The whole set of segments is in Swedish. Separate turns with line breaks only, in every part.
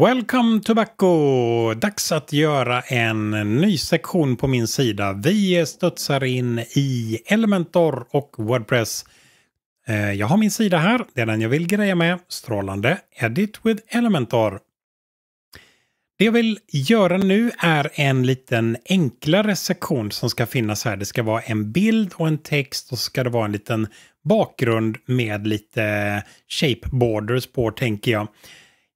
Welcome Tobacco! Dags att göra en ny sektion på min sida. Vi studsar in i Elementor och Wordpress. Eh, jag har min sida här, det är den jag vill greja med. Strålande! Edit with Elementor. Det jag vill göra nu är en liten enklare sektion som ska finnas här. Det ska vara en bild och en text och så ska det vara en liten bakgrund med lite shape borders på tänker jag.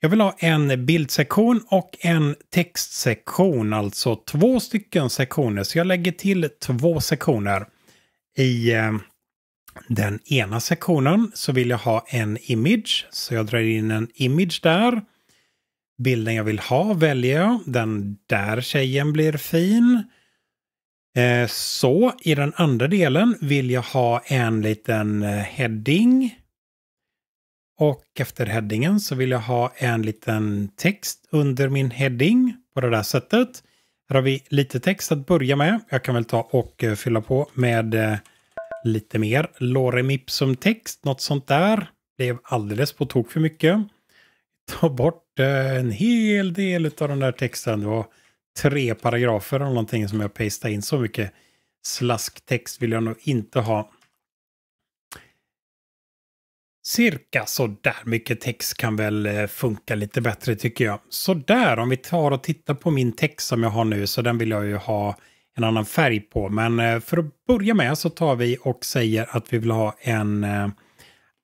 Jag vill ha en bildsektion och en textsektion, alltså två stycken sektioner. Så jag lägger till två sektioner. I eh, den ena sektionen så vill jag ha en image, så jag drar in en image där. Bilden jag vill ha väljer jag, den där tjejen blir fin. Eh, så i den andra delen vill jag ha en liten eh, heading och efter headingen så vill jag ha en liten text under min heading på det där sättet. Här har vi lite text att börja med. Jag kan väl ta och eh, fylla på med eh, lite mer loremip som text, något sånt där. Blev alldeles på tok för mycket. Ta bort eh, en hel del av den där texten. Det var tre paragrafer eller någonting som jag pastade in. Så mycket slasktext vill jag nog inte ha. Cirka så där mycket text kan väl eh, funka lite bättre tycker jag. Så där, om vi tar och tittar på min text som jag har nu så den vill jag ju ha en annan färg på. Men eh, för att börja med så tar vi och säger att vi vill ha en eh,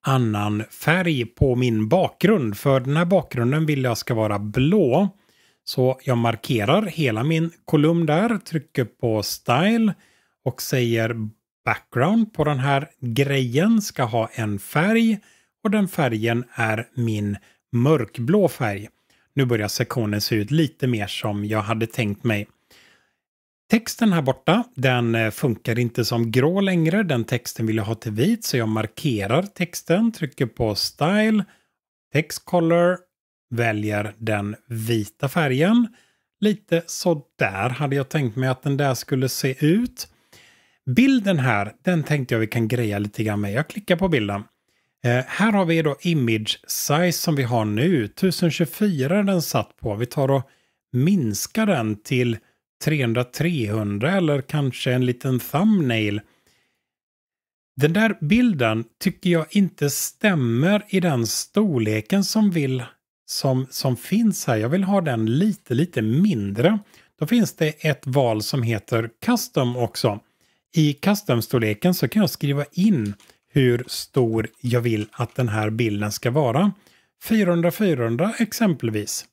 annan färg på min bakgrund. För den här bakgrunden vill jag ska vara blå. Så jag markerar hela min kolumn där, trycker på Style och säger background på den här grejen ska ha en färg och den färgen är min mörkblå färg. Nu börjar sektionen se ut lite mer som jag hade tänkt mig. Texten här borta, den eh, funkar inte som grå längre. Den texten vill jag ha till vit så jag markerar texten, trycker på Style, Text Color, väljer den vita färgen. Lite så där hade jag tänkt mig att den där skulle se ut. Bilden här, den tänkte jag vi kan greja lite grann med. Jag klickar på bilden. Eh, här har vi då image size som vi har nu. 1024 är den satt på. Vi tar och minskar den till 300-300 eller kanske en liten thumbnail. Den där bilden tycker jag inte stämmer i den storleken som, vill, som, som finns här. Jag vill ha den lite, lite mindre. Då finns det ett val som heter Custom också. I custom-storleken så kan jag skriva in hur stor jag vill att den här bilden ska vara. 400-400 exempelvis.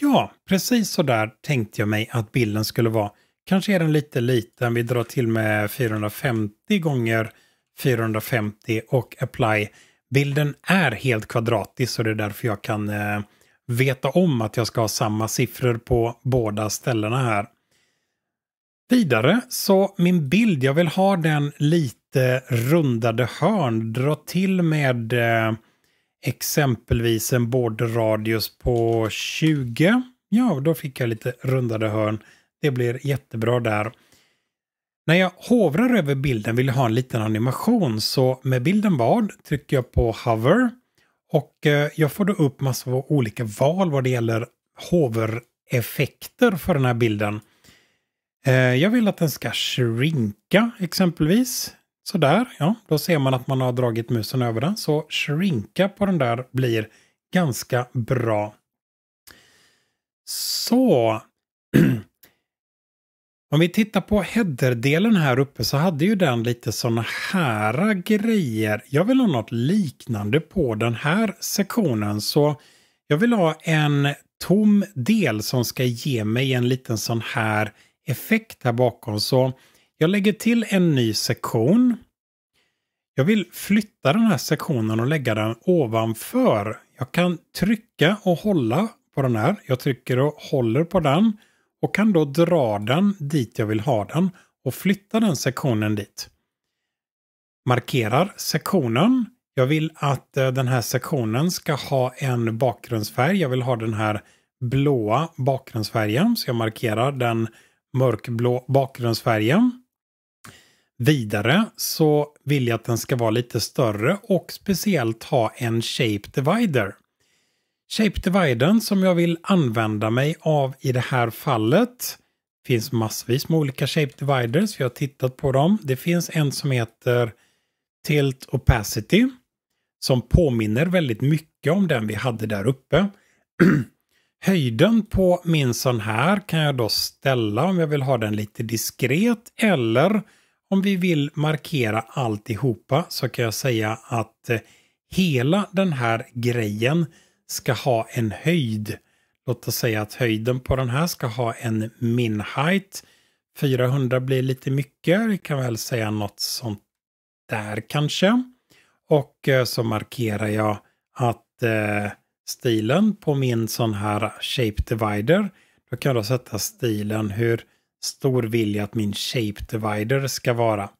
Ja, precis så där tänkte jag mig att bilden skulle vara. Kanske är den lite liten. Vi drar till med 450 gånger 450 och apply. Bilden är helt kvadratisk så det är därför jag kan eh, veta om att jag ska ha samma siffror på båda ställena här. Vidare så min bild, jag vill ha den lite rundade hörn. Dra till med eh, exempelvis en bordradius på 20. Ja, då fick jag lite rundade hörn. Det blir jättebra där. När jag hovrar över bilden vill jag ha en liten animation så med bilden vald trycker jag på hover och eh, jag får då upp massor av olika val vad det gäller hover-effekter för den här bilden. Eh, jag vill att den ska shrinka exempelvis. Sådär, ja, då ser man att man har dragit musen över den. Så shrinka på den där blir ganska bra. Så. Om vi tittar på headerdelen här uppe så hade ju den lite sådana här grejer. Jag vill ha något liknande på den här sektionen. Så jag vill ha en tom del som ska ge mig en liten sån här effekt här bakom. Så jag lägger till en ny sektion. Jag vill flytta den här sektionen och lägga den ovanför. Jag kan trycka och hålla på den här. Jag trycker och håller på den och kan då dra den dit jag vill ha den och flytta den sektionen dit. Markerar sektionen. Jag vill att eh, den här sektionen ska ha en bakgrundsfärg. Jag vill ha den här blåa bakgrundsfärgen så jag markerar den mörkblå bakgrundsfärgen. Vidare så vill jag att den ska vara lite större och speciellt ha en shape divider. Shape dividen som jag vill använda mig av i det här fallet det finns massvis med olika shape dividers. Vi har tittat på dem. Det finns en som heter Tilt Opacity som påminner väldigt mycket om den vi hade där uppe. Höjden på min sån här kan jag då ställa om jag vill ha den lite diskret eller om vi vill markera alltihopa så kan jag säga att eh, hela den här grejen ska ha en höjd. Låt oss säga att höjden på den här ska ha en min height. 400 blir lite mycket, vi kan väl säga något sånt där kanske. Och eh, så markerar jag att eh, stilen på min sån här shape divider. Då kan jag sätta stilen hur stor vill jag att min shape divider ska vara.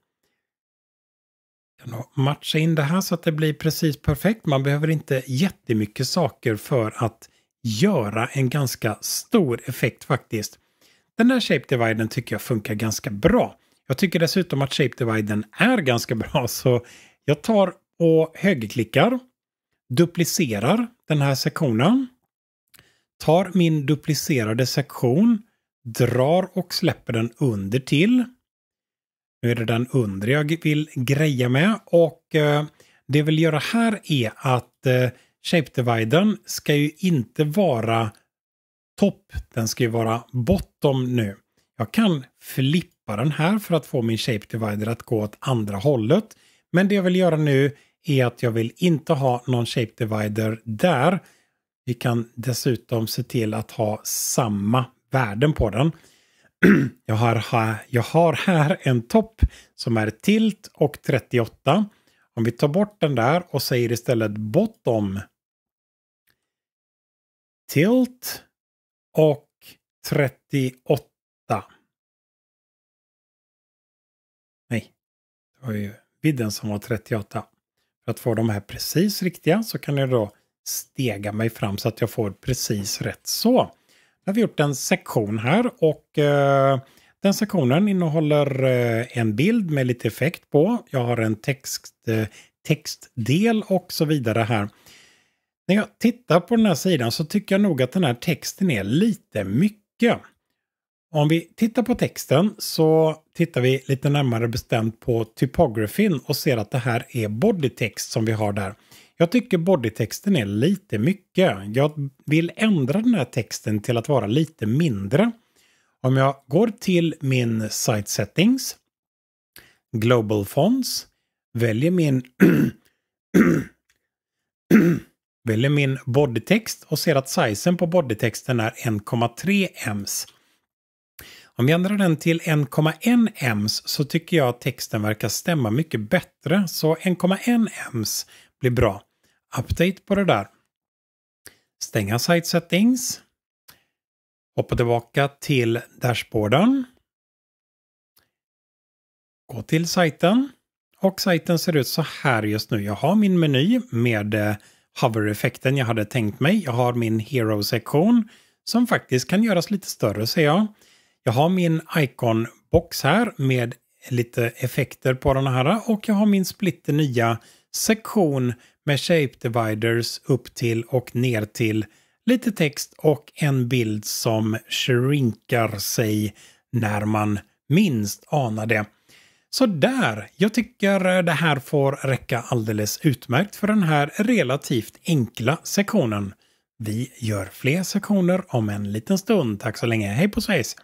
Jag kan matcha in det här så att det blir precis perfekt. Man behöver inte jättemycket saker för att göra en ganska stor effekt faktiskt. Den där shape dividen tycker jag funkar ganska bra. Jag tycker dessutom att shape dividen är ganska bra så jag tar och högerklickar duplicerar den här sektionen, tar min duplicerade sektion, drar och släpper den under till. Nu är det den undre jag vill greja med och eh, det jag vill göra här är att eh, shape dividen ska ju inte vara topp, den ska ju vara bottom nu. Jag kan flippa den här för att få min shape divider att gå åt andra hållet. Men det jag vill göra nu är att jag vill inte ha någon shape divider där. Vi kan dessutom se till att ha samma värden på den. jag, har här, jag har här en topp som är tilt och 38. Om vi tar bort den där och säger istället bottom tilt och 38. Nej, det var ju vidden som var 38. För att få de här precis riktiga så kan jag då stega mig fram så att jag får precis rätt så. Nu har vi gjort en sektion här och eh, den sektionen innehåller eh, en bild med lite effekt på. Jag har en text, eh, textdel och så vidare här. När jag tittar på den här sidan så tycker jag nog att den här texten är lite mycket. Om vi tittar på texten så tittar vi lite närmare bestämt på typografin och ser att det här är bodytext som vi har där. Jag tycker bodytexten är lite mycket. Jag vill ändra den här texten till att vara lite mindre. Om jag går till min site settings, global fonts, väljer min väljer min bodytext och ser att sizen på bodytexten är 1,3 ms. Om jag ändrar den till 1,1 ems så tycker jag att texten verkar stämma mycket bättre. Så 1,1 ems blir bra. Update på det där. Stänga Site Settings. Hoppa tillbaka till dashboarden. Gå till sajten. Och sajten ser ut så här just nu. Jag har min meny med eh, hover-effekten jag hade tänkt mig. Jag har min hero-sektion som faktiskt kan göras lite större ser jag. Jag har min Icon-box här med lite effekter på den här och jag har min splitter nya sektion med shape dividers upp till och ner till lite text och en bild som shrinkar sig när man minst anar det. Så där, jag tycker det här får räcka alldeles utmärkt för den här relativt enkla sektionen. Vi gör fler sektioner om en liten stund. Tack så länge, hej på svejs!